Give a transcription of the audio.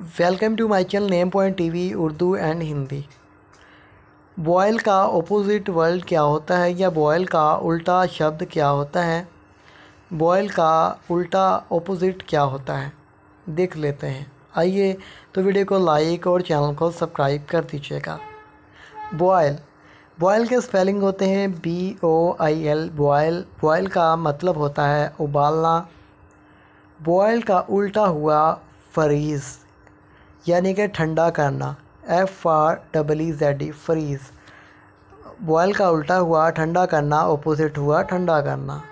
welcome to my channel name point TV Urdu and Hindi boil का opposite word क्या होता है या बॉयल का उल्टा शब्द क्या होता है बॉयल का उल्टा अपोजिट क्या होता है देख लेते हैं आइए तो वीडियो को लाइक और चैनल को सब्सक्राइब कर दीजिएगा बॉयल बॉयल के स्पेलिंग होते हैं B O I L boil boil का मतलब होता है उबालना बॉयल का उल्टा हुआ फरीज़ यानी कि ठंडा करना F R double E Z E freeze boil का उल्टा हुआ ठंडा करना अपोज़िट हुआ ठंडा करना